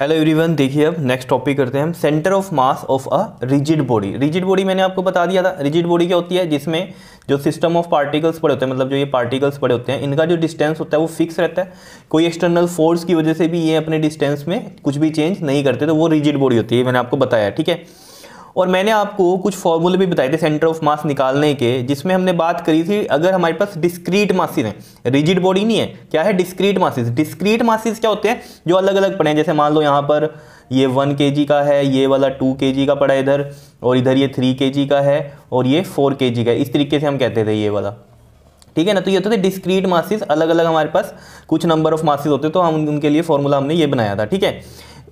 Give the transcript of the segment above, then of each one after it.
Hello everyone देखिए अब next topic करते हैं हम centre of mass of a rigid body rigid body मैंने आपको बता दिया था रिजिड बॉडी क्या होती है जिसमें जो सिस्टम ऑफ पार्टिकल्स पड़े होते हैं मतलब जो ये पार्टिकल्स पड़े होते हैं इनका जो डिस्टेंस होता है वो फिक्स रहता है कोई एक्सटर्नल फोर्स की वजह से भी ये अपने डिस्टेंस में कुछ भी चेंज नहीं करते तो वो रिजिड बॉडी होती है मैंने आपको बताया ठीक है और मैंने आपको कुछ फॉर्मूले भी बताए थे सेंटर ऑफ मास निकालने के जिसमें हमने बात करी थी अगर हमारे पास डिस्क्रीट मासिस हैं रिजिड बॉडी नहीं है क्या है डिस्क्रीट मासिस डिस्क्रीट मासिस क्या होते हैं जो अलग अलग पड़े हैं जैसे मान लो यहाँ पर ये वन के का है ये वाला टू के का पड़ा है इधर और इधर ये थ्री के का है और ये फोर के का है इस तरीके से हम कहते थे ये वाला ठीक है ना तो ये होते थे डिस्क्रीट मासिस अलग अलग हमारे पास कुछ नंबर ऑफ मासिस होते तो हम उनके लिए फॉर्मूला हमने ये बनाया था ठीक है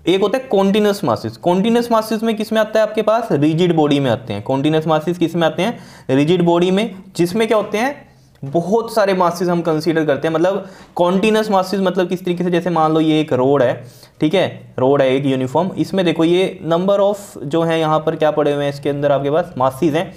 एक होता है कॉन्टिन्यूस मासिस कॉन्टिन्यूस मासिस में किसमें आता है आपके पास रिजिड बॉडी में आते हैं कॉन्टिन्यूस मासिस किस में आते हैं रिजिड बॉडी में जिसमें क्या होते हैं बहुत सारे मासिस हम कंसीडर करते हैं मतलब कॉन्टिन्यूस मासिस मतलब किस तरीके से जैसे मान लो ये एक रोड है ठीक है रोड है एक यूनिफॉर्म इसमें देखो ये नंबर ऑफ जो है यहाँ पर क्या पड़े हुए हैं इसके अंदर आपके पास मासिस हैं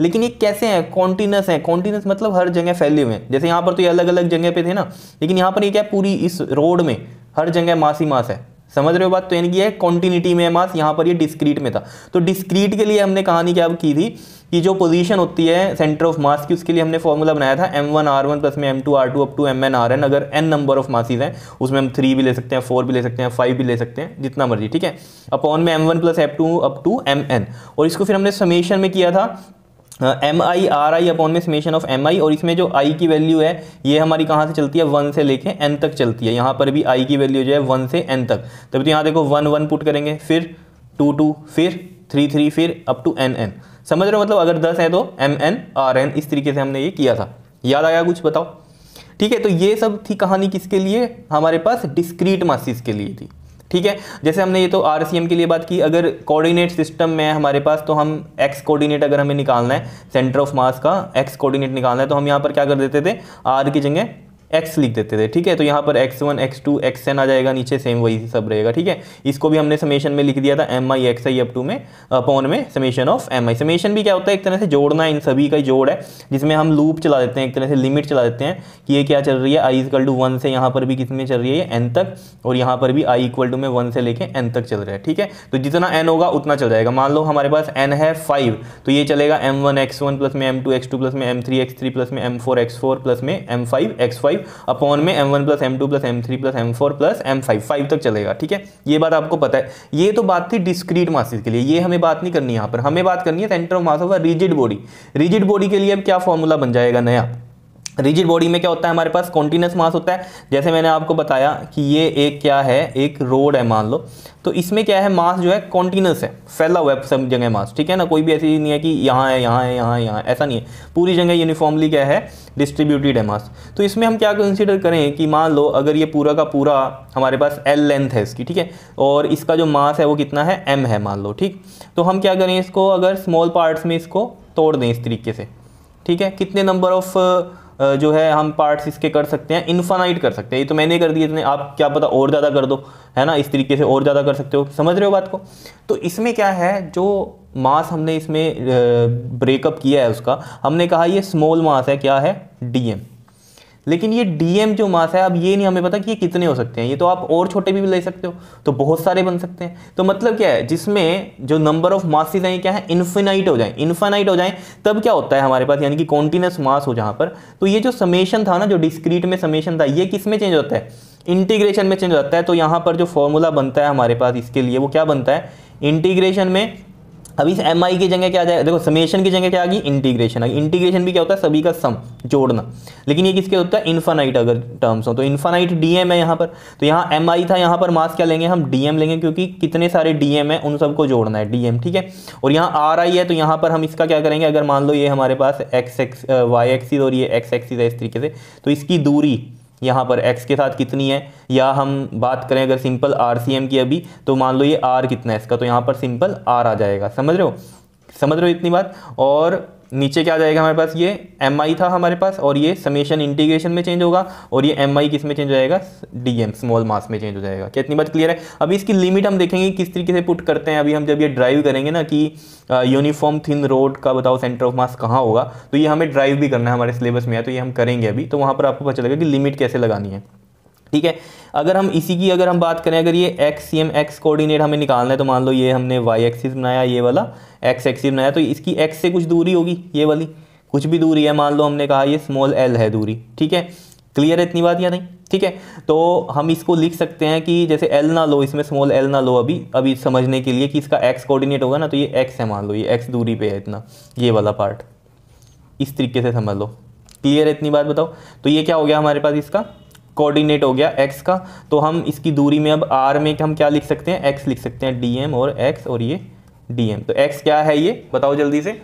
लेकिन ये कैसे हैं कॉन्टिन्यूस हैं कॉन्टिन्यूस मतलब हर जगह फैले हुए हैं जैसे यहाँ पर तो ये अलग अलग जगह पे थे ना लेकिन यहाँ पर ये क्या पूरी इस रोड में हर जगह मासी मास है समझ रहे हो बात तो यानी कि है कॉन्टिन्यूटी में मास यहाँ पर ये डिस्क्रीट में था तो डिस्क्रीट के लिए हमने कहानी क्या की थी कि जो पोजीशन होती है सेंटर ऑफ मास की उसके लिए हमने फॉर्मूला बनाया था M one R one plus में M two R two up to M N R N अगर एन नंबर ऑफ मासीज हैं उसमें हम थ्री भी ले सकते हैं फोर भी ले सकते हैं फाइव भी ले सकते हैं जितना मर्जी ठीक है अपॉन में M one plus M two up to M N और इसको फिर हमने समेशन में किया था M I R I upon में समेशन ऑफ एम आई और इसमें जो आई की वैल्यू है ये हमारी कहाँ से चलती है वन से लेके एन तक चलती है यहाँ पर भी आई की वैल्यू जो है वन से एन तक तभी तो यहाँ देखो वन वन पुट करेंगे फिर टू टू फिर थ्री थ्री फिर अप टू एन एन समझ रहे हो मतलब अगर दस है तो एम एन आर एन इस तरीके से हमने ये किया था याद आया कुछ बताओ ठीक है तो ये सब थी कहानी किसके लिए हमारे पास डिस्क्रीट मासिस के लिए थी ठीक है जैसे हमने ये तो आर के लिए बात की अगर कोऑर्डिनेट सिस्टम में है हमारे पास तो हम एक्स कोऑर्डिनेट अगर हमें निकालना है सेंटर ऑफ मास का एक्स कोऑर्डिनेट निकालना है तो हम यहाँ पर क्या कर देते थे आर की जगह एक्स लिख देते थे ठीक है तो यहाँ पर X one X two X N आ जाएगा नीचे सेम वही सब रहेगा ठीक है इसको भी हमने समेशन में लिख दिया था M I X I up to में अपॉन में summation of M I summation भी क्या होता है एक तरह से जोड़ना इन सभी का जोड़ है जिसमें हम लूप चला देते हैं एक तरह से लिमिट चला देते हैं कि ये क्या चल रही है आई इक्वल टू वन से यहाँ पर भी कितने चल रही है एन तक और यहाँ पर भी आई इक्वल टू में वन से लेके एन तक चल रहा है ठीक है तो जितना एन होगा उतना चल जाएगा मान लो हमारे पास एन है फाइव तो ये चलेगा M one X one plus में M two X two plus में M three X three plus में M four X four plus में M five X five five upon में M one plus M two plus M three plus M four plus M five five तक चलेगा ठीक है ये बात आपको पता है ये तो बात थी डिस्क्रीट मासिस के लिए ये हमें बात नहीं करनी यहाँ पर हमें बात करनी है centre of mass of a rigid body rigid body के लिए अब क्या फॉर्मूला बन जाएगा नया रिजिड बॉडी में क्या होता है हमारे पास कॉन्टीन्यूस मास होता है जैसे मैंने आपको बताया कि ये एक क्या है एक रोड है मान लो तो इसमें क्या है मास जो है कॉन्टीन्यूस है फैला हुआ है सब जगह मास ठीक है ना कोई भी ऐसी नहीं है कि यहाँ है यहाँ है यहाँ है यहाँ ऐसा नहीं है पूरी जगह यूनिफॉर्मली क्या है डिस्ट्रीब्यूटेड है मास तो इसमें हम क्या कंसिडर करें कि मान लो अगर ये पूरा का पूरा हमारे पास एल लेंथ है इसकी ठीक है और इसका जो मास है वो कितना है एम है मान लो ठीक तो हम क्या करें इसको अगर स्मॉल पार्ट्स में इसको तोड़ दें इस तरीके से ठीक है कितने नंबर ऑफ़ जो है हम पार्ट्स इसके कर सकते हैं इन्फानाइट कर सकते हैं ये तो मैंने कर दिए इतने आप क्या पता और ज़्यादा कर दो है ना इस तरीके से और ज़्यादा कर सकते हो समझ रहे हो बात को तो इसमें क्या है जो मास हमने इसमें ब्रेकअप किया है उसका हमने कहा ये स्मॉल मास है क्या है डी एम लेकिन ये डीएम जो मास है अब ये नहीं हमें पता कि ये कितने हो सकते हैं ये तो आप और छोटे भी, ले सकते हो तो बहुत सारे बन सकते हैं तो मतलब क्या है जिसमें जो नंबर ऑफ मासेज हैं क्या है इन्फिनाइट हो जाए इन्फिनाइट हो जाए तब क्या होता है हमारे पास यानी कि कॉन्टिन्यूस मास हो जहाँ पर तो ये जो समेशन था ना जो डिस्क्रीट में समेशन था ये किस में चेंज होता है इंटीग्रेशन में चेंज हो जाता है तो यहाँ पर जो फॉर्मूला बनता है हमारे पास इसके लिए वो क्या बनता है इंटीग्रेशन में अब इस एम आई की जगह क्या आ जाए देखो समेशन की जगह क्या आ गई इंटीग्रेशन आ गई इंटीग्रेशन भी क्या होता है सभी का सम जोड़ना लेकिन ये किसके होता है इन्फानाइट अगर टर्म्स हो तो इन्फानाइट डी एम है यहाँ पर तो यहाँ एम आई था यहाँ पर मास क्या लेंगे हम डी एम लेंगे क्योंकि कितने सारे डी एम है उन सबको जोड़ना है डी एम ठीक है और यहाँ आर आई है तो यहाँ पर हम इसका क्या करेंगे अगर मान लो ये हमारे पास एक्स एक्स वाई एक्सिस और ये एक्स एक्सिस है इस तरीके से तो इसकी दूरी यहाँ पर x के साथ कितनी है या हम बात करें अगर सिंपल आर की अभी तो मान लो ये r कितना है इसका तो यहाँ पर सिंपल r आ जाएगा समझ रहे हो समझ रहे हो इतनी बात और नीचे क्या आ जाएगा हमारे पास ये एम आई था हमारे पास और ये समेशन इंटीग्रेशन में चेंज होगा और ये एम आई किस में चेंज हो जाएगा डी एम स्मॉल मास में चेंज हो जाएगा क्या इतनी बात क्लियर है अभी इसकी लिमिट हम देखेंगे किस तरीके से पुट करते हैं अभी हम जब ये ड्राइव करेंगे ना कि यूनिफॉर्म थिन रोड का बताओ सेंटर ऑफ मास कहाँ होगा तो ये हमें ड्राइव भी करना है हमारे सिलेबस में है तो ये हम करेंगे अभी तो वहाँ पर आपको पता चलेगा कि लिमिट कैसे लगानी है ठीक है अगर हम इसी की अगर हम बात करें अगर ये X C M X coordinate हमें निकालना है तो मान लो ये हमने वाई एक्सिस बनाया ये वाला एक्स एक्सिस बनाया तो इसकी एक्स से कुछ दूरी होगी ये वाली कुछ भी दूरी है मान लो हमने कहा ये स्मॉल एल है दूरी ठीक है क्लियर है इतनी बात या नहीं ठीक है तो हम इसको लिख सकते हैं कि जैसे एल ना लो इसमें स्मॉल एल ना लो अभी अभी समझने के लिए कि इसका एक्स कोऑर्डिनेट होगा ना तो ये एक्स है मान लो ये एक्स दूरी पे है इतना ये वाला पार्ट इस तरीके से समझ लो क्लियर है इतनी बात बताओ तो ये क्या हो गया हमारे पास इसका कोऑर्डिनेट हो गया एक्स का तो हम इसकी दूरी में अब आर में हम क्या लिख सकते हैं एक्स लिख सकते हैं dm और एक्स और ये dm तो एक्स क्या है ये बताओ जल्दी से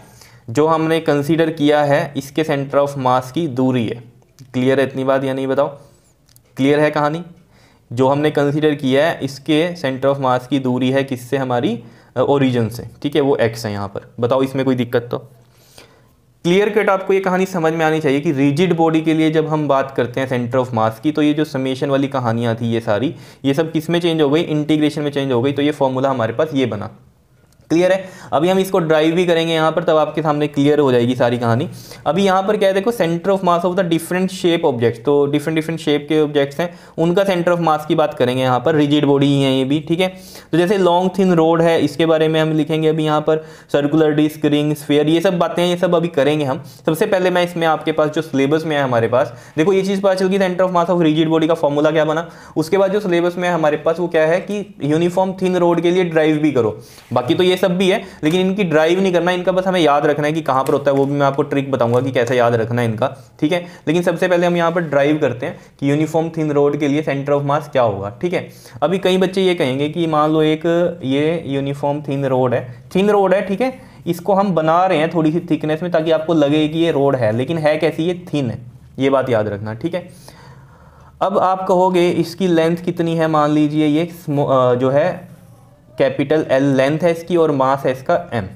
जो हमने कंसीडर किया है इसके सेंटर ऑफ मास की दूरी है क्लियर है इतनी बात या नहीं बताओ क्लियर है कहानी जो हमने कंसीडर किया है इसके सेंटर ऑफ मास की दूरी है किससे हमारी ओरिजन से ठीक है वो एक्स है यहाँ पर बताओ इसमें कोई दिक्कत तो क्लियर कट आपको ये कहानी समझ में आनी चाहिए कि रिजिड बॉडी के लिए जब हम बात करते हैं सेंटर ऑफ मास की तो ये जो समेशन वाली कहानियाँ थी ये सारी ये सब किस में चेंज हो गई इंटीग्रेशन में चेंज हो गई तो ये फॉर्मूला हमारे पास ये बना क्लियर है अभी हम इसको ड्राइव भी करेंगे यहाँ पर तब आपके सामने क्लियर हो जाएगी सारी कहानी अभी यहाँ पर क्या है देखो centre of mass of the different shape objects तो डिफरेंट डिफरेंट शेप के ऑब्जेक्ट्स हैं उनका सेंटर ऑफ मास की बात करेंगे यहाँ पर रिजिड बॉडी ही है ये भी ठीक है तो जैसे लॉन्ग थिन रोड है इसके बारे में हम लिखेंगे अभी यहाँ पर सर्कुलर डिस्क रिंग स्फेयर ये सब बातें ये सब अभी करेंगे हम सबसे पहले मैं इसमें आपके पास जो सिलेबस में है हमारे पास देखो ये चीज़ पता चल गई centre of mass of rigid body का फॉर्मूला क्या बना उसके बाद जो सिलेबस में हमारे पास वो क्या है कि यूनिफॉर्म थिन रोड के लिए ड्राइव भी करो बाकी तो ये सब भी है लेकिन इनकी ड्राइव नहीं करना इनका बस हमें याद रखना है कि कहाँ पर होता है वो भी मैं आपको ट्रिक बताऊंगा कि कैसे याद रखना है इनका ठीक है लेकिन सबसे पहले हम यहाँ पर ड्राइव करते हैं कि यूनिफॉर्म थिन रोड के लिए सेंटर ऑफ मास क्या होगा ठीक है अभी कई बच्चे ये कहेंगे कि मान लो एक ये यूनिफॉर्म थिन रोड है थिन रोड है ठीक है इसको हम बना रहे हैं थोड़ी सी थिकनेस में ताकि आपको लगे कि ये रोड है लेकिन है कैसी ये थिन है ये बात याद रखना ठीक है अब आप कहोगे इसकी लेंथ कितनी है मान लीजिए ये जो है कैपिटल एल लेंथ है इसकी और मास है इसका एम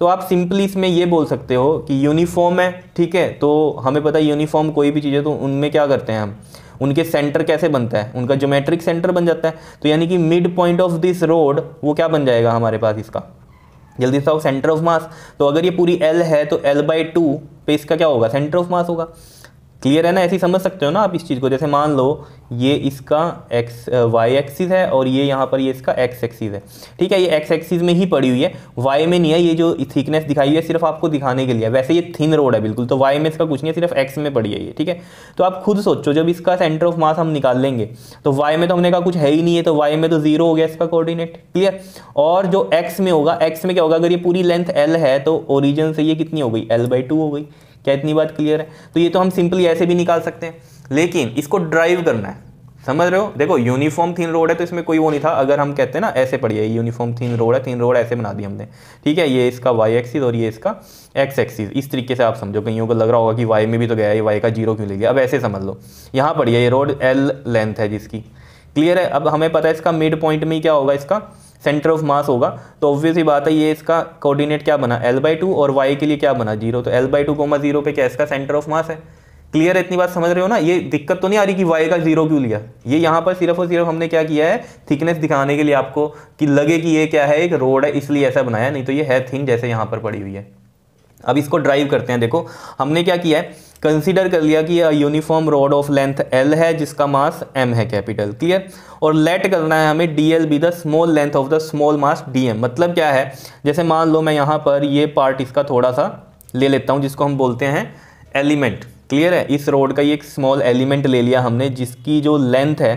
तो आप सिंपली इसमें ये बोल सकते हो कि यूनिफॉर्म है ठीक है तो हमें पता है यूनिफॉर्म कोई भी चीज़ है तो उनमें क्या करते हैं हम उनके सेंटर कैसे बनता है उनका जोमेट्रिक सेंटर बन जाता है तो यानी कि mid point of this rod वो क्या बन जाएगा हमारे पास इसका जल्दी से सेंटर ऑफ मास तो अगर ये पूरी एल है तो एल बाई टू पे इसका क्या होगा सेंटर ऑफ मास होगा क्लियर है ना ऐसे समझ सकते हो ना आप इस चीज़ को जैसे मान लो ये इसका एक्स वाई एक्सिस है और ये यहाँ पर ये इसका एक्स एक्सिस है ठीक है ये एक्स एक्सिस में ही पड़ी हुई है वाई में नहीं है ये जो थिकनेस दिखाई हुई है सिर्फ आपको दिखाने के लिए वैसे ये थिन रोड है बिल्कुल तो वाई में इसका कुछ नहीं है सिर्फ एक्स में पड़ी है ये ठीक है तो आप खुद सोचो जब इसका सेंटर ऑफ मास हम निकाल लेंगे तो वाई में तो हमने कहा कुछ है ही नहीं है तो वाई में तो जीरो हो गया इसका कोऑर्डिनेट क्लियर और जो एक्स में होगा एक्स में क्या होगा अगर ये पूरी लेंथ एल है तो ओरिजिन से ये कितनी हो गई एल बाई टू हो गई क्या इतनी बात क्लियर है तो ये तो हम सिंपली ऐसे भी निकाल सकते हैं लेकिन इसको ड्राइव करना है समझ रहे हो देखो यूनिफॉर्म थीन रोड है तो इसमें कोई वो नहीं था अगर हम कहते हैं ना ऐसे पढ़िए यूनिफॉर्म थीन रोड है थीन रोड ऐसे बना दी हमने ठीक है ये इसका वाई एक्सिस और ये इसका एक्स एक्सिस इस तरीके से आप समझो कहीं को लग रहा होगा कि वाई में भी तो गया ये वाई का जीरो क्यों ले गया अब ऐसे समझ लो यहाँ पढ़िए ये रोड एल लेंथ है जिसकी क्लियर है अब हमें पता है इसका मिड पॉइंट में क्या होगा इसका सेंटर ऑफ मास होगा तो ऑब्वियसली बात है ये इसका कोऑर्डिनेट क्या बना एल बाई टू और वाई के लिए क्या बना जीरो तो L by two comma zero पे क्या इसका सेंटर ऑफ मास है क्लियर है इतनी बात समझ रहे हो ना ये दिक्कत तो नहीं आ रही कि वाई का जीरो क्यों लिया ये यहाँ पर सिर्फ और सिर्फ हमने क्या किया है थिकनेस दिखाने के लिए आपको कि लगे कि ये क्या है एक रोड है इसलिए ऐसा बनाया नहीं तो ये है थिन जैसे यहाँ पर पड़ी हुई है अब इसको ड्राइव करते हैं देखो हमने क्या किया है कंसीडर कर लिया कि uniform rod of length L है जिसका मास एम है कैपिटल क्लियर और लेट करना है हमें D L be the small length of the small mass D M मतलब क्या है जैसे मान लो मैं यहाँ पर ये पार्ट इसका थोड़ा सा ले लेता हूँ जिसको हम बोलते हैं एलिमेंट क्लियर है इस रोड का ये एक स्मॉल एलिमेंट ले लिया हमने जिसकी जो लेंथ है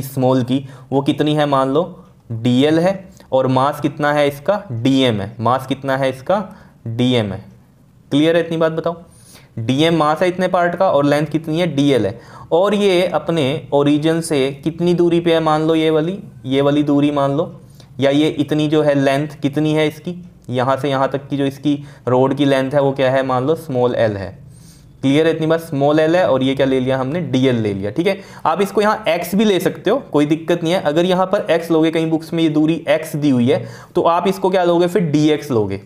इस स्मॉल की वो कितनी है मान लो डी एल है और मास कितना है इसका डी एम है मास कितना है इसका डी एम है क्लियर है इतनी बात बताओ डीएम मास है इतने पार्ट का और लेंथ कितनी है डीएल है और ये अपने ओरिजिन से कितनी दूरी पे है मान लो ये वाली ये वाली दूरी मान लो या ये इतनी जो है लेंथ कितनी है इसकी यहाँ से यहाँ तक की जो इसकी रोड की लेंथ है वो क्या है मान लो स्मॉल एल है क्लियर है इतनी बात स्मॉल एल है और ये क्या ले लिया हमने डीएल ले लिया ठीक है आप इसको यहाँ एक्स भी ले सकते हो कोई दिक्कत नहीं है अगर यहाँ पर एक्स लोगे कहीं बुक्स में ये दूरी एक्स दी हुई है तो आप इसको क्या लोगे फिर डी लोगे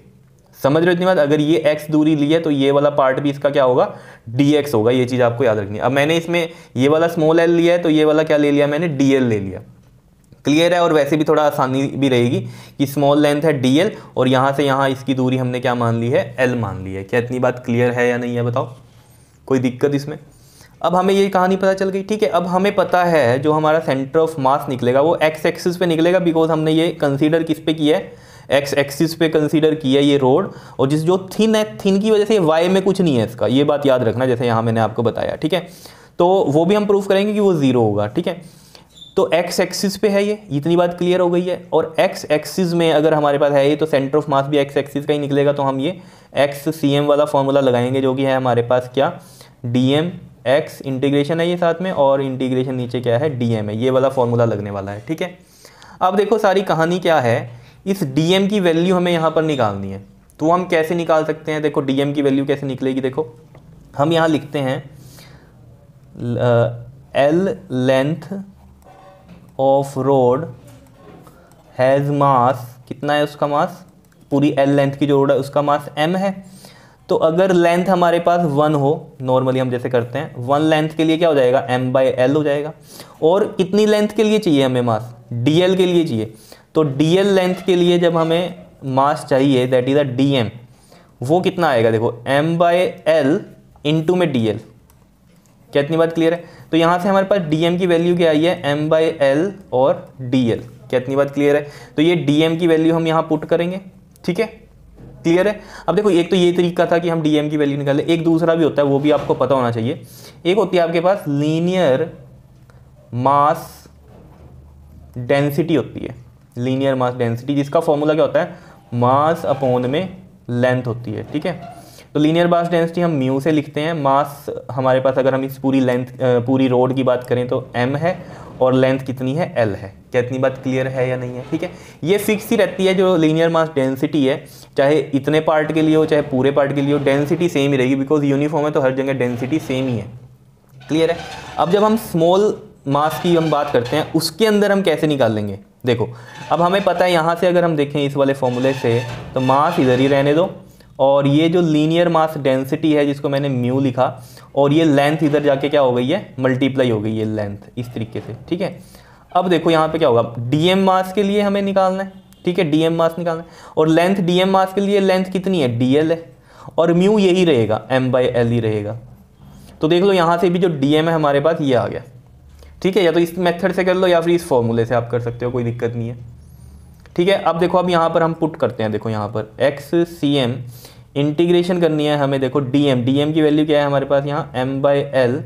समझ रहे हो इतनी बात अगर ये x दूरी ली है तो ये वाला पार्ट भी इसका क्या होगा dx होगा ये चीज़ आपको याद रखनी है अब मैंने इसमें ये वाला स्मॉल l लिया है तो ये वाला क्या ले लिया मैंने dl ले लिया क्लियर है और वैसे भी थोड़ा आसानी भी रहेगी कि स्मॉल लेंथ है dl और यहाँ से यहाँ इसकी दूरी हमने क्या मान ली है l मान ली है क्या इतनी बात क्लियर है या नहीं है बताओ कोई दिक्कत इसमें अब हमें ये कहानी पता चल गई ठीक है अब हमें पता है जो हमारा सेंटर ऑफ मास निकलेगा वो एक्स एक्सिस पे निकलेगा बिकॉज हमने ये कंसीडर किस पे किया है एक्स एक्सिस पे कंसीडर किया ये रोड और जिस जो थिन है थिन की वजह से वाई में कुछ नहीं है इसका ये बात याद रखना जैसे यहाँ मैंने आपको बताया ठीक है तो वो भी हम प्रूफ करेंगे कि वो ज़ीरो होगा ठीक है तो एक्स एक्सिस पे है ये इतनी बात क्लियर हो गई है और एक्स एक्सिस में अगर हमारे पास है ये तो सेंटर ऑफ मास भी एक्स एक्सिस का ही निकलेगा तो हम ये एक्स सी एम वाला फॉर्मूला लगाएंगे जो कि है हमारे पास क्या डी एम एक्स इंटीग्रेशन है ये साथ में और इंटीग्रेशन नीचे क्या है डी एम है ये वाला फॉर्मूला लगने वाला है ठीक है अब देखो सारी कहानी क्या है इस डीएम की वैल्यू हमें यहाँ पर निकालनी है तो हम कैसे निकाल सकते हैं देखो डीएम की वैल्यू कैसे निकलेगी देखो हम यहाँ लिखते हैं L length of rod has mass कितना है उसका मास पूरी एल लेंथ की जो रोड है उसका मास एम है तो अगर लेंथ हमारे पास वन हो नॉर्मली हम जैसे करते हैं वन लेंथ के लिए क्या हो जाएगा एम बाई एल हो जाएगा और कितनी लेंथ के लिए चाहिए हमें मास डी एल के लिए चाहिए तो डी एल लेंथ के लिए जब हमें मास चाहिए that is a D M वो कितना आएगा देखो एम बाय एल इंटू में डी एल क्या इतनी बात क्लियर है तो यहाँ से हमारे पास डी एम की वैल्यू क्या आई है एम बाय एल और डी एल क्या इतनी बात क्लियर है तो ये डी एम की वैल्यू हम यहाँ पुट करेंगे ठीक है क्लियर है अब देखो एक तो ये तरीका था कि हम डी एम की वैल्यू निकालें एक दूसरा भी होता है वो भी आपको पता होना चाहिए एक होती है आपके पास लीनियर मास डेंसिटी होती है लीनियर मास डेंसिटी जिसका फॉर्मूला क्या होता है मास अपोन में लेंथ होती है ठीक है तो लीनियर मास डेंसिटी हम म्यू से लिखते हैं मास हमारे पास अगर हम इस पूरी लेंथ पूरी रोड की बात करें तो एम है और लेंथ कितनी है एल है क्या इतनी बात क्लियर है या नहीं है ठीक है ये फिक्स ही रहती है जो लीनियर मास डेंसिटी है चाहे इतने पार्ट के लिए हो चाहे पूरे पार्ट के लिए हो डेंसिटी सेम ही रहेगी बिकॉज यूनिफॉर्म है तो हर जगह डेंसिटी सेम ही है क्लियर है अब जब हम स्मॉल मास की हम बात करते हैं उसके अंदर हम कैसे निकाल लेंगे देखो अब हमें पता है यहाँ से अगर हम देखें इस वाले फॉर्मूले से तो मास इधर ही रहने दो और ये जो लीनियर मास डेंसिटी है जिसको मैंने म्यू लिखा और ये लेंथ इधर जाके क्या हो गई है मल्टीप्लाई हो गई है लेंथ इस तरीके से ठीक है अब देखो यहाँ पे क्या होगा डीएम मास के लिए हमें निकालना है ठीक है डीएम मास निकालना है और लेंथ डीएम मास के लिए लेंथ कितनी है एल है और म्यू यही रहेगा एम बाई एल ही रहेगा तो देख लो यहाँ से भी जो डीएम है हमारे पास ये आ गया ठीक है या तो इस मेथड से कर लो या फिर इस फॉर्मूले से आप कर सकते हो कोई दिक्कत नहीं है ठीक है अब देखो अब यहाँ पर हम पुट करते हैं देखो यहाँ पर एक्स सी एम इंटीग्रेशन करनी है हमें देखो डी एम डी एम की वैल्यू क्या है हमारे पास यहाँ एम बाई एल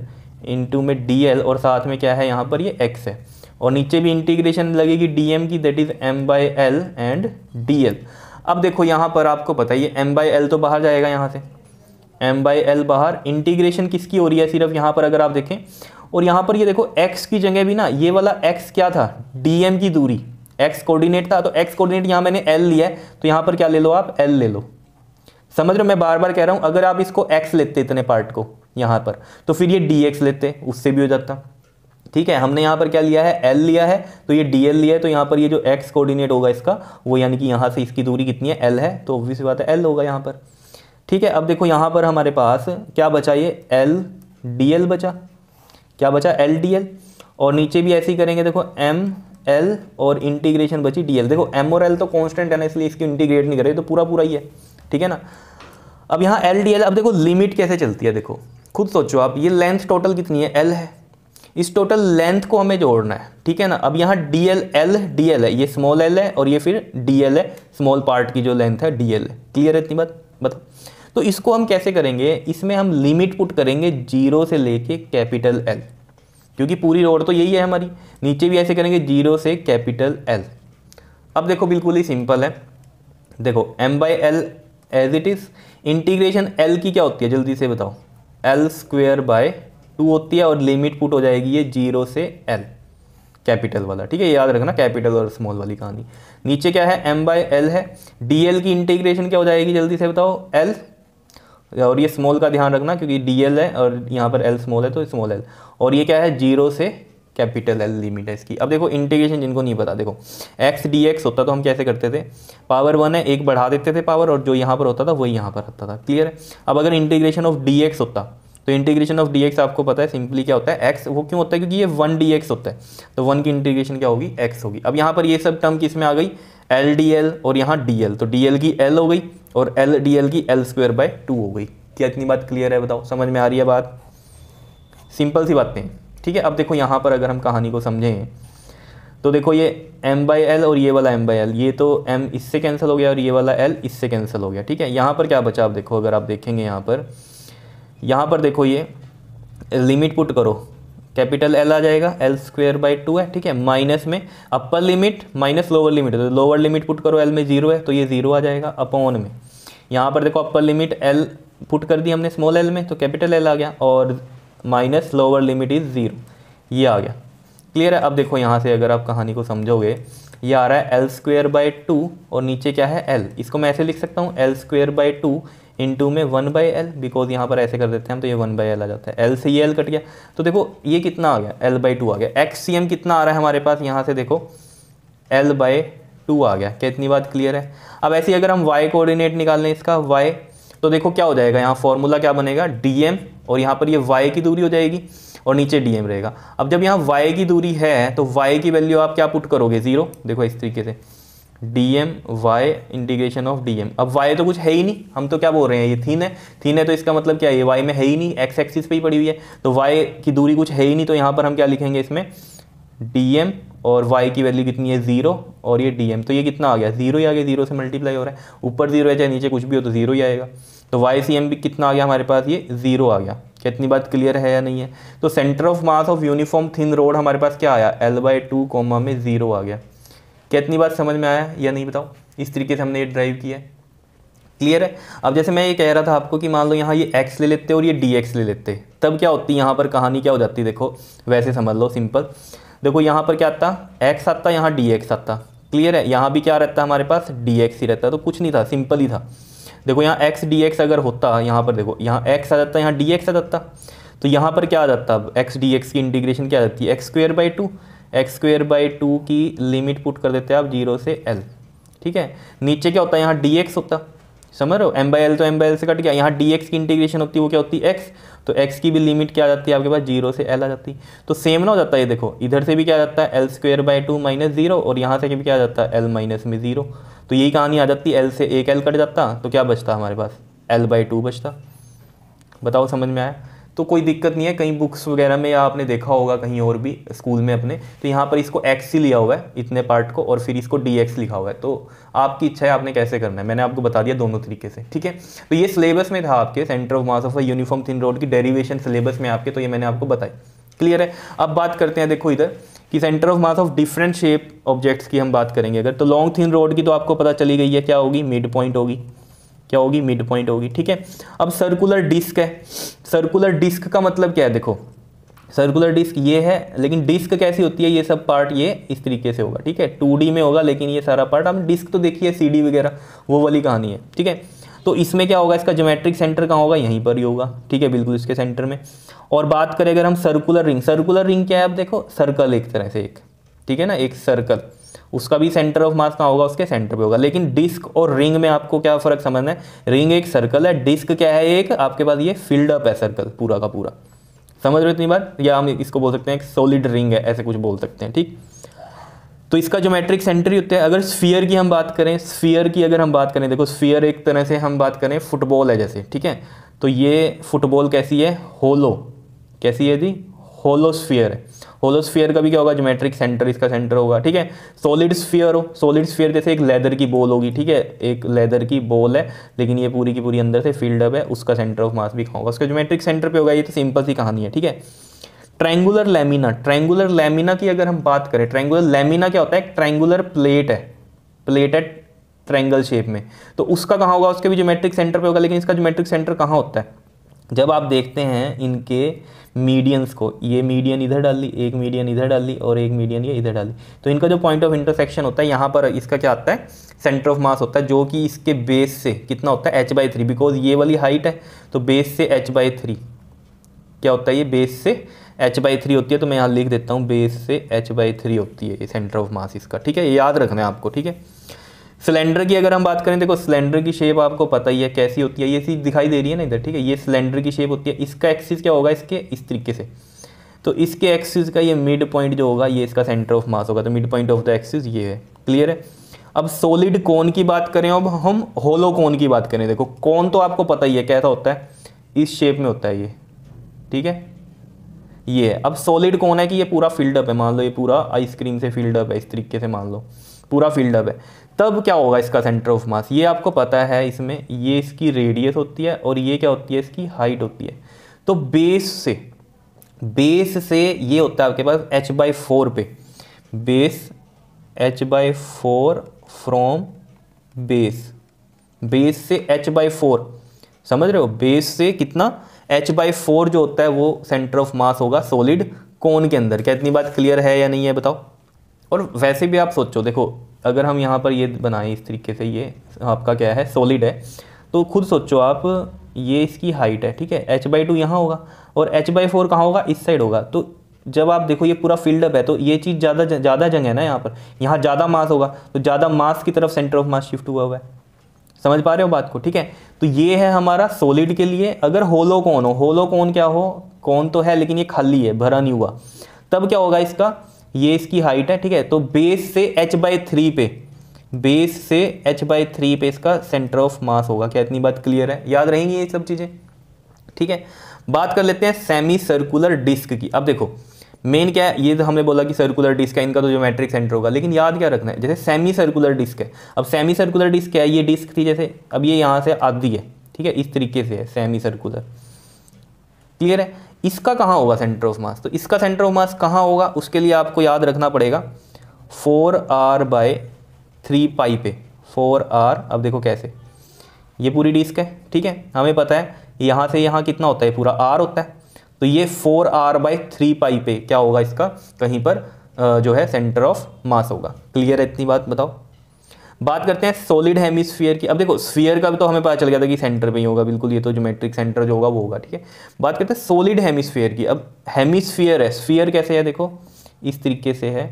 इंटू में डी एल और साथ में क्या है यहाँ पर ये एक्स है और नीचे भी इंटीग्रेशन लगेगी डी एम की that is M by L and D L अब देखो यहाँ पर आपको पता ये एम बाई एल तो बाहर जाएगा यहाँ से एम बाई एल बाहर इंटीग्रेशन किसकी हो रही है सिर्फ यहाँ पर अगर आप देखें और यहाँ पर ये देखो x की जगह भी ना ये वाला x क्या था dm की दूरी x कोऑर्डिनेट था तो x कोऑर्डिनेट यहाँ मैंने l लिया है तो यहाँ पर क्या ले लो आप l ले लो समझ रहे हो मैं बार बार कह रहा हूँ अगर आप इसको x लेते इतने पार्ट को यहाँ पर तो फिर ये dx लेते उससे भी हो जाता ठीक है हमने यहाँ पर क्या लिया है एल लिया है तो ये डी एल लिया है तो यहाँ पर ये जो एक्स कोऑर्डिनेट होगा इसका वो यानी कि यहाँ से इसकी दूरी कितनी है एल है तो ऑब्वियस बात है एल होगा यहाँ पर ठीक है अब देखो यहाँ पर हमारे पास क्या बचा ये एल डी एल बचा क्या बचा एल डी एल और नीचे भी ऐसे ही करेंगे देखो एम एल और इंटीग्रेशन बची डी एल देखो एम और एल तो कॉन्स्टेंट है ना इसलिए इसकी इंटीग्रेट नहीं रही तो पूरा पूरा ही है ठीक है ना अब यहाँ एल डी एल अब देखो लिमिट कैसे चलती है देखो खुद सोचो आप ये लेंथ टोटल कितनी है एल है इस टोटल लेंथ को हमें जोड़ना है ठीक है ना अब यहाँ D L L D L है ये स्मॉल एल है और ये फिर डी एल है स्मॉल पार्ट की जो लेंथ है डी एल है क्लियर है इतनी बात बताओ तो इसको हम कैसे करेंगे इसमें हम लिमिट पुट करेंगे जीरो से लेके कैपिटल एल क्योंकि पूरी रोड तो यही है हमारी नीचे भी ऐसे करेंगे जीरो से कैपिटल एल अब देखो बिल्कुल ही सिंपल है देखो M by L as it is integration L की क्या होती है जल्दी से बताओ एल स्क्वेयर बाय टू होती है और लिमिट पुट हो जाएगी ये जीरो से एल कैपिटल वाला ठीक है याद रखना कैपिटल और स्मॉल वाली कहानी नीचे क्या है एम बाई एल है डी एल की इंटीग्रेशन क्या हो जाएगी जल्दी से बताओ एल और ये स्मॉल का ध्यान रखना क्योंकि डी एल है और यहाँ पर एल स्मॉल है तो स्मॉल एल और ये क्या है जीरो से कैपिटल एल लिमिट है इसकी अब देखो इंटीग्रेशन जिनको नहीं पता देखो एक्स डी एक्स होता तो हम कैसे करते थे पावर वन है एक बढ़ा देते थे पावर और जो यहाँ पर होता था वही यहाँ पर होता था क्लियर है अब अगर इंटीग्रेशन ऑफ डी एक्स होता तो इंटीग्रेशन ऑफ डी एक्स आपको पता है सिंपली क्या होता है एक्स वो क्यों होता है क्योंकि ये वन डी एक्स होता है तो वन की इंटीग्रेशन क्या होगी एक्स होगी अब यहाँ पर ये सब टर्म किस में आ गई एल डी एल और यहाँ डी एल तो डी एल की एल हो गई और एल डी एल की एल स्क्वेयर बाय टू हो गई क्या इतनी बात क्लियर है बताओ समझ में आ रही है बात सिंपल सी बातें ठीक है अब देखो यहाँ पर अगर हम कहानी को समझें तो देखो ये एम बाई एल और ये वाला एम बाई एल ये तो एम इससे कैंसिल हो गया और ये वाला एल इससे कैंसिल हो गया ठीक है यहाँ पर क्या बचा आप देखो अगर आप देखेंगे यहाँ पर यहाँ पर देखो ये लिमिट पुट करो कैपिटल एल आ जाएगा एल स्क्वेयर बाई टू है ठीक है माइनस में upper limit minus lower limit तो लोअर लिमिट पुट करो एल में जीरो है तो ये जीरो आ जाएगा अपॉन में यहाँ पर देखो अपर लिमिट एल पुट कर दी हमने स्मॉल एल में तो कैपिटल एल आ गया और minus lower limit is zero ये आ गया क्लियर है अब देखो यहाँ से अगर आप कहानी को समझोगे ये आ रहा है एल स्क्वेयर बाई टू और नीचे क्या है एल इसको मैं ऐसे लिख सकता हूँ L square by two into में वन बाई एल बिकॉज यहाँ पर ऐसे कर देते हैं हम तो ये वन बाई एल आ जाता है एल से ये एल कट गया तो देखो ये कितना आ गया एल बाई टू आ गया एक्स सी एम कितना आ रहा है हमारे पास यहाँ से देखो एल बाई टू आ गया क्या इतनी बात क्लियर है अब ऐसे अगर हम वाई कोऑर्डिनेट निकाल लें इसका वाई तो देखो क्या हो जाएगा यहाँ फॉर्मूला क्या बनेगा डी एम और यहाँ पर ये वाई की दूरी हो जाएगी और नीचे डी एम रहेगा अब जब यहाँ वाई की दूरी है तो वाई की वैल्यू आप क्या पुट करोगे ज़ीरो देखो इस तरीके से D M Y integration of D M अब वाई तो कुछ है ही नहीं हम तो क्या बोल रहे हैं ये थीन है थीन है तो इसका मतलब क्या है वाई में है ही नहीं एक्स एक्सिस पे ही पड़ी हुई है तो वाई की दूरी कुछ है ही नहीं तो यहाँ पर हम क्या लिखेंगे इसमें डी एम और वाई की वैल्यू कितनी है ज़ीरो और ये डी एम तो ये कितना आ गया ज़ीरो ही आ गया ज़ीरो से मल्टीप्लाई हो रहा है ऊपर ज़ीरो है चाहे नीचे कुछ भी हो तो ज़ीरो ही आएगा तो वाई सी एम भी कितना आ गया हमारे पास ये ज़ीरो आ गया क्या इतनी बात क्लियर है या नहीं है तो centre of mass of uniform thin rod हमारे पास क्या आया एल बाई टू कॉमा में ज़ीरो आ गया क्या इतनी बात समझ में आया या नहीं बताओ इस तरीके से हमने ये ड्राइव किया है क्लियर है अब जैसे मैं ये कह रहा था आपको कि मान लो यहाँ ये एक्स ले लेते और ये डी एक्स ले लेते तब क्या होती यहाँ पर कहानी क्या हो जाती देखो वैसे समझ लो सिंपल देखो यहाँ पर क्या आता एक्स आता यहाँ डी एक्स आता क्लियर है यहाँ भी क्या रहता हमारे पास डी एक्स ही रहता तो कुछ नहीं था सिंपल ही था देखो यहाँ एक्स डी एक्स अगर होता यहाँ पर देखो यहाँ एक्स आ जाता यहाँ डी एक्स आ जाता तो यहाँ पर क्या आ जाता अब एक्स डी एक्स की इंटीग्रेशन क्या आ जाती है X square by two X square by two की लिमिट पुट कर देते हैं आप जीरो से एल ठीक है नीचे क्या होता है यहाँ डी एक्स होता समझ रहे हो एम बाई एल तो एम बाई एल से कट गया यहाँ डी एक्स की इंटीग्रेशन होती है वो क्या होती है एक्स तो एक्स की भी लिमिट क्या आ जाती है आपके पास जीरो से एल आ जाती है तो सेम ना हो जाता है ये देखो इधर से भी क्या आ जाता है L square by two minus zero और यहाँ से भी क्या आ जाता है एल माइनस में जीरो तो यही कहानी आ जाती है एल से एक एल कट जाता तो क्या बचता हमारे पास एल बाई टू बचता बताओ समझ में आया तो कोई दिक्कत नहीं है कहीं बुक्स वगैरह में या आपने देखा होगा कहीं और भी स्कूल में अपने तो यहाँ पर इसको एक्स ही लिया हुआ है इतने पार्ट को और फिर इसको डी एक्स लिखा हुआ है तो आपकी इच्छा है आपने कैसे करना है मैंने आपको बता दिया दोनों तरीके से ठीक है तो ये सिलेबस में था आपके centre of mass of a uniform thin rod की डेरीवेशन सिलेबस में आपके तो ये मैंने आपको बताई क्लियर है अब बात करते हैं देखो इधर कि centre of mass of different shape objects की हम बात करेंगे अगर तो लॉन्ग थिन रोड की तो आपको पता चली गई है क्या होगी मिड पॉइंट होगी क्या होगी मिड पॉइंट होगी ठीक है अब सर्कुलर डिस्क है सर्कुलर डिस्क का मतलब क्या है देखो सर्कुलर डिस्क ये है लेकिन डिस्क कैसी होती है ये सब पार्ट ये इस तरीके से होगा ठीक है टू में होगा लेकिन ये सारा पार्ट अब डिस्क तो देखिए सी वगैरह वो वाली कहानी है ठीक है तो इसमें क्या होगा इसका जोमेट्रिक सेंटर कहाँ होगा यहीं पर ही होगा ठीक है बिल्कुल इसके सेंटर में और बात करें अगर हम सर्कुलर रिंग सर्कुलर रिंग क्या है आप देखो सर्कल एक तरह से एक ठीक है ना एक सर्कल उसका भी सेंटर ऑफ मास कहाँ होगा उसके सेंटर पे होगा लेकिन डिस्क और रिंग में आपको क्या फ़र्क समझना है रिंग एक सर्कल है डिस्क क्या है एक आपके पास ये फील्ड अप है सर्कल पूरा का पूरा समझ रहे हो इतनी बार या हम इसको बोल सकते हैं एक सॉलिड रिंग है ऐसे कुछ बोल सकते हैं ठीक तो इसका जोमेट्रिक सेंटर ही होता है अगर स्फीयर की हम बात करें स्फीयर की अगर हम बात करें देखो स्फीयर एक तरह से हम बात करें फुटबॉल है जैसे ठीक है तो ये फुटबॉल कैसी है होलो कैसी है जी होलोस्फियर है होलोस्फियर का भी क्या होगा जोमेट्रिक सेंटर इसका सेंटर होगा ठीक है सॉलिड स्फियर हो सॉलिड स्फियर जैसे एक लेदर की बॉल होगी ठीक है एक लेदर की बॉल है लेकिन ये पूरी की पूरी अंदर से फील्ड अप है उसका सेंटर ऑफ मास भी होगा उसका जोमेट्रिक सेंटर पे होगा ये तो सिंपल सी कहानी है ठीक है ट्रैंगुलर लेमिना ट्रैंगुलर लेमिना की अगर हम बात करें ट्रैंगुलर लेमिना क्या होता है ट्रैंगुलर प्लेट है प्लेट है ट्रैंगल शेप में तो उसका कहाँ होगा उसके भी जोमेट्रिक सेंटर पे होगा लेकिन इसका जोमेट्रिक सेंटर कहाँ होता है जब आप देखते हैं इनके मीडियंस को ये मीडियन इधर डाल ली एक मीडियन इधर डाल ली और एक मीडियन ये इधर डाल ली तो इनका जो पॉइंट ऑफ इंटरसेक्शन होता है यहाँ पर इसका क्या आता है सेंटर ऑफ मास होता है जो कि इसके बेस से कितना होता है एच बाई थ्री बिकॉज ये वाली हाइट है तो बेस से एच बाई थ्री क्या होता है ये बेस से एच बाई थ्री होती है तो मैं यहाँ लिख देता हूँ बेस से एच बाई थ्री होती है ये सेंटर ऑफ मास इसका ठीक है ये याद रखना है आपको ठीक है सिलेंडर की अगर हम बात करें देखो सिलेंडर की शेप आपको पता ही है कैसी होती है ये चीज़ दिखाई दे रही है ना इधर ठीक है ये सिलेंडर की शेप होती है इसका एक्सिस क्या होगा इसके इस तरीके से तो इसके एक्सिस का ये मिड पॉइंट जो होगा ये इसका सेंटर ऑफ मास होगा तो mid point of the axis ये है क्लियर है अब सॉलिड कोन की बात करें अब हम होलो कोन की बात करें देखो कोन तो आपको पता ही है कैसा होता है इस शेप में होता है ये ठीक है ये है अब सॉलिड कोन है कि ये पूरा फिल्डअप है मान लो ये पूरा आइसक्रीम से फील्डअप है इस तरीके से मान लो पूरा फिल्डअप है तब क्या होगा इसका सेंटर ऑफ मास ये आपको पता है इसमें ये इसकी रेडियस होती है और ये क्या होती है इसकी हाइट होती है तो बेस से बेस से ये होता है आपके पास एच बाई फोर पे base H by four from base base से एच बाई फोर समझ रहे हो बेस से कितना एच बाई फोर जो होता है वो सेंटर ऑफ मास होगा सॉलिड कोन के अंदर क्या इतनी बात क्लियर है या नहीं है बताओ और वैसे भी आप सोचो देखो अगर हम यहाँ पर ये बनाएं इस तरीके से ये आपका क्या है सॉलिड है तो खुद सोचो आप ये इसकी हाइट है ठीक है एच बाई टू यहाँ होगा और एच बाई फोर कहाँ होगा इस साइड होगा तो जब आप देखो ये पूरा फील्ड अप है तो ये चीज़ ज़्यादा ज़्यादा जंग है ना यहाँ पर यहाँ ज़्यादा मास होगा तो ज़्यादा मास की तरफ सेंटर ऑफ मास शिफ्ट हुआ हुआ है समझ पा रहे हो बात को ठीक है तो ये है हमारा सॉलिड के लिए अगर होलो कौन हो होलो कौन क्या हो कौन तो है लेकिन ये खाली है भरा नहीं हुआ तब क्या होगा इसका ये इसकी हाइट है ठीक है तो बेस से एच बाई थ्री पे बेस से एच बाई थ्री पे इसका सेंटर ऑफ मास होगा क्या इतनी बात क्लियर है याद रहेंगी ये सब चीज़ें ठीक है बात कर लेते हैं सेमी सर्कुलर डिस्क की अब देखो मेन क्या है ये तो हमने बोला कि सर्कुलर डिस्क है इनका तो ज्योमेट्रिक सेंटर होगा लेकिन याद क्या रखना है जैसे सेमी सर्कुलर डिस्क है अब सेमी सर्कुलर डिस्क क्या है ये डिस्क थी जैसे अब ये यहाँ से आधी है ठीक है इस तरीके से है सेमी सर्कुलर क्लियर है इसका कहाँ होगा सेंटर ऑफ मास तो इसका सेंटर ऑफ मास कहाँ होगा उसके लिए आपको याद रखना पड़ेगा four R by three pi पे फोर आर अब देखो कैसे ये पूरी डिस्क है ठीक है हमें पता है यहाँ से यहाँ कितना होता है पूरा आर होता है तो ये four R by three pi पे क्या होगा इसका कहीं पर जो है सेंटर ऑफ मास होगा क्लियर है इतनी बात बताओ बात करते हैं सॉलिड हेमिस्फीयर की अब देखो स्फीयर का भी तो हमें पता चल गया था कि सेंटर पे ही होगा बिल्कुल ये तो ज्योमेट्रिक सेंटर जो होगा वो होगा ठीक है बात करते हैं सॉलिड हेमिस्फीयर की अब हेमिस्फीयर है स्फीयर कैसे है देखो इस तरीके से है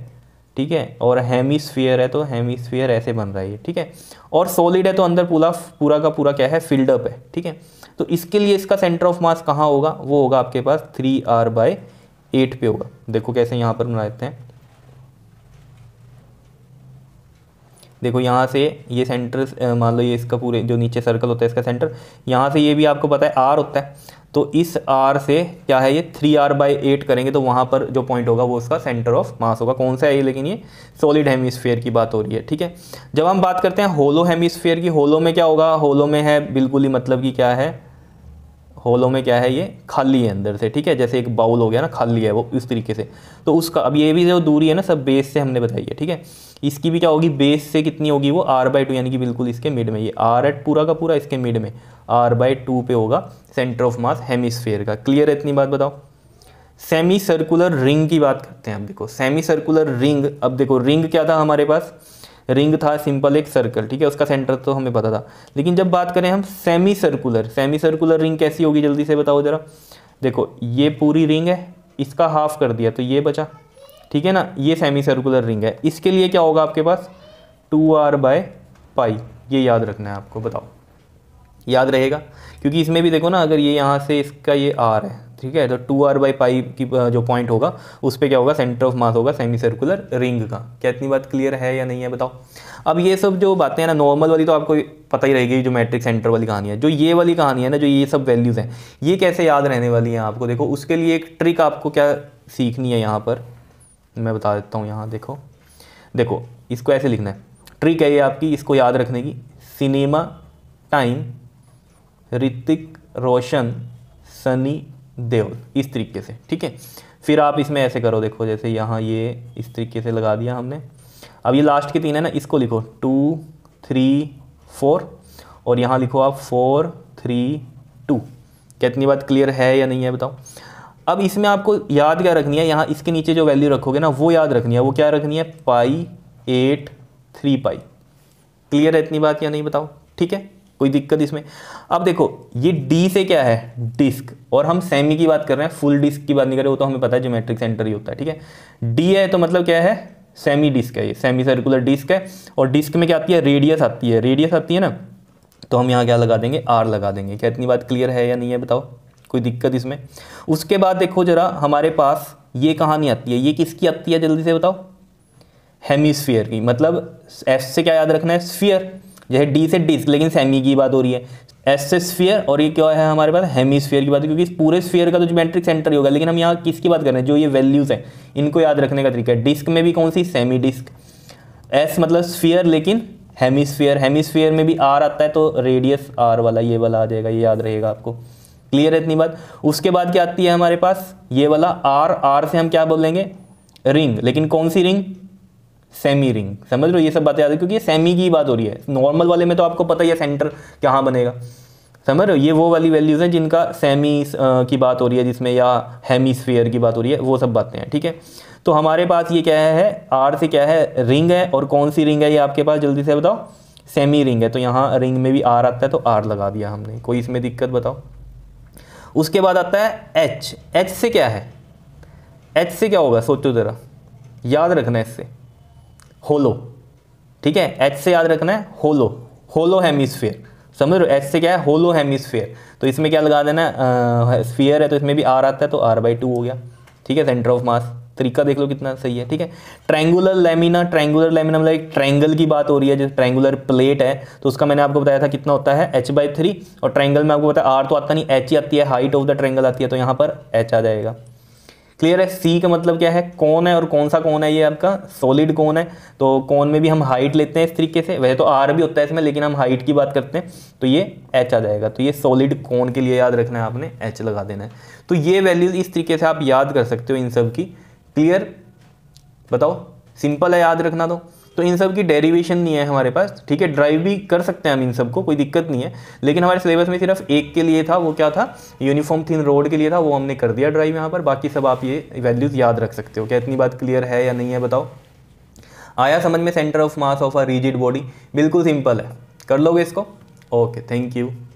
ठीक है और हेमिस्फीयर है तो हेमिस्फीयर ऐसे बन रहा है ये ठीक है और सॉलिड है तो अंदर पूरा पूरा का पूरा क्या है फिल्डअप है ठीक है तो इसके लिए इसका सेंटर ऑफ मास कहाँ होगा वो होगा आपके पास थ्री आर बाय एट पे होगा देखो कैसे यहाँ पर बना देते हैं देखो यहाँ से ये सेंटर मान लो ये इसका पूरे जो नीचे सर्कल होता है इसका सेंटर यहाँ से ये भी आपको पता है आर होता है तो इस आर से क्या है ये थ्री आर बाई एट करेंगे तो वहाँ पर जो पॉइंट होगा वो उसका सेंटर ऑफ मास होगा कौन सा है ये लेकिन ये सॉलिड हेमिसफेयर की बात हो रही है ठीक है जब हम बात करते हैं होलो हेमिसफेयर की होलो में क्या होगा होलो में है बिल्कुल ही मतलब कि क्या है होलो में क्या है ये खाली है अंदर से ठीक है जैसे एक बाउल हो गया ना खाली है वो इस तरीके से तो उसका अब ये भी जो दूरी है ना सब बेस से हमने बताई है ठीक है इसकी भी क्या होगी बेस से कितनी होगी वो आर बाई टू यानी कि बिल्कुल इसके मिड में ये आर एट पूरा का पूरा इसके मिड में आर बाई टू पे होगा सेंटर ऑफ मास हेमिसफेयर का क्लियर है इतनी बात बताओ सेमी सर्कुलर रिंग की बात करते हैं अब देखो सेमी सर्कुलर रिंग अब देखो रिंग क्या था हमारे पास रिंग था सिंपल एक सर्कल ठीक है उसका सेंटर तो हमें पता था लेकिन जब बात करें हम semi circular semi circular ring कैसी होगी जल्दी से बताओ ज़रा देखो ये पूरी रिंग है इसका हाफ कर दिया तो ये बचा ठीक है ना ये सेमी सर्कुलर रिंग है इसके लिए क्या होगा आपके पास टू आर बाय पाई ये याद रखना है आपको बताओ याद रहेगा क्योंकि इसमें भी देखो ना अगर ये यहाँ से इसका ये आर है ठीक है तो टू आर बाई पाई की जो पॉइंट होगा उस पर क्या होगा सेंटर ऑफ मास होगा सेमी सर्कुलर रिंग का क्या इतनी बात क्लियर है या नहीं है बताओ अब ये सब जो बातें हैं ना नॉर्मल वाली तो आपको पता ही रहेगी जो मैट्रिक सेंटर वाली कहानी है जो ये वाली कहानी है ना जो ये सब वैल्यूज़ हैं ये कैसे याद रहने वाली हैं आपको देखो उसके लिए एक ट्रिक आपको क्या सीखनी है यहाँ पर मैं बता देता हूँ यहाँ देखो देखो इसको ऐसे लिखना है ट्रिक है ये आपकी इसको याद रखने की सिनेमा टाइम ऋतिक रोशन सनी देव इस तरीके से ठीक है फिर आप इसमें ऐसे करो देखो जैसे यहाँ ये इस तरीके से लगा दिया हमने अब ये लास्ट के तीन है ना इसको लिखो टू थ्री फोर और यहाँ लिखो आप फोर थ्री टू क्या इतनी बात क्लियर है या नहीं है बताओ अब इसमें आपको याद क्या रखनी है यहाँ इसके नीचे जो वैल्यू रखोगे ना वो याद रखनी है वो क्या रखनी है pi eight three pi clear है इतनी बात या नहीं बताओ ठीक है कोई दिक्कत इसमें अब देखो ये डी से क्या है डिस्क और हम सेमी की बात कर रहे हैं फुल डिस्क की बात नहीं कर रहे वो तो हमें पता है ज्योमेट्रिक सेंटर ही होता है ठीक है डी है तो मतलब क्या है सेमी डिस्क है ये सेमी सर्कुलर डिस्क है और डिस्क में क्या आती है रेडियस आती है रेडियस आती है ना तो हम यहाँ क्या लगा देंगे आर लगा देंगे क्या इतनी बात क्लियर है या नहीं है बताओ कोई दिक्कत इसमें उसके बाद देखो जरा हमारे पास ये कहानी आती है ये किसकी आती है जल्दी से बताओ हेमिस्फीयर की मतलब एफ से क्या याद रखना है स्फियर जैसे डी से डिस्क लेकिन सेमी की बात हो रही है एस से स्फीयर और ये क्या है हमारे पास हेमी की बात है क्योंकि इस पूरे स्फीयर का तो ज्योमेट्रिक सेंटर ही होगा लेकिन हम यहाँ किसकी बात कर रहे हैं जो ये वैल्यूज़ हैं इनको याद रखने का तरीका है डिस्क में भी कौन सी सेमी डिस्क एस मतलब स्फीयर लेकिन हेमीस्फीयर हेमीस्फीयर में भी आर आता है तो रेडियस आर वाला ये वाला आ जाएगा ये याद रहेगा आपको क्लियर है इतनी बात उसके बाद क्या आती है हमारे पास ये वाला आर आर से हम क्या बोलेंगे रिंग लेकिन कौन सी रिंग सेमी रिंग समझ लो ये सब बातें याद है क्योंकि ये सेमी की बात हो रही है नॉर्मल वाले में तो आपको पता ही है सेंटर कहाँ बनेगा समझ रहे हो ये वो वाली वैल्यूज़ हैं जिनका सेमी की बात हो रही है जिसमें या हेमीस्फीयर की बात हो रही है वो सब बातें हैं ठीक है थीके? तो हमारे पास ये क्या है आर से क्या है रिंग है और कौन सी रिंग है ये आपके पास जल्दी से बताओ सेमी रिंग है तो यहाँ रिंग में भी आर आता है तो आर लगा दिया हमने कोई इसमें दिक्कत बताओ उसके बाद आता है एच एच से क्या है एच से क्या होगा सोचो ज़रा याद रखना इससे होलो ठीक है एच से याद रखना है होलो होलो हेमिसफेयर समझ रहे हो एच से क्या है होलो हेमिसफेयर तो इसमें क्या लगा देना स्फीयर है तो इसमें भी आर आता है तो आर बाई टू हो गया ठीक है सेंटर ऑफ मास तरीका देख लो कितना सही है ठीक है ट्रैंगुलर लेमिना ट्रैंगुलर लेमिना मतलब एक ट्रैंगल की बात हो रही है जो ट्रैंगुलर प्लेट है तो उसका मैंने आपको बताया था कितना होता है एच बाई थ्री और ट्रैंगल में आपको बताया आर तो आता नहीं एच ही आती है हाइट ऑफ द ट्रैंगल आती है तो यहाँ पर एच आ जाएगा क्लियर है सी का मतलब क्या है कौन है और कौन सा कौन है ये आपका सॉलिड कौन है तो कौन में भी हम हाइट लेते हैं इस तरीके से वैसे तो आर भी होता है इसमें लेकिन हम हाइट की बात करते हैं तो ये एच आ जाएगा तो ये सॉलिड कौन के लिए याद रखना है आपने एच लगा देना है तो ये वैल्यूज इस तरीके से आप याद कर सकते हो इन सब की क्लियर बताओ सिंपल है याद रखना तो तो इन सब की डेरिवेशन नहीं है हमारे पास ठीक है ड्राइव भी कर सकते हैं हम इन सब को कोई दिक्कत नहीं है लेकिन हमारे सिलेबस में सिर्फ एक के लिए था वो क्या था यूनिफॉर्म थिन रोड के लिए था वो हमने कर दिया ड्राइव यहाँ पर बाकी सब आप ये वैल्यूज़ याद रख सकते हो क्या इतनी बात क्लियर है या नहीं है बताओ आया समझ में centre of mass of a rigid body बिल्कुल सिंपल है कर लोगे इसको ओके थैंक यू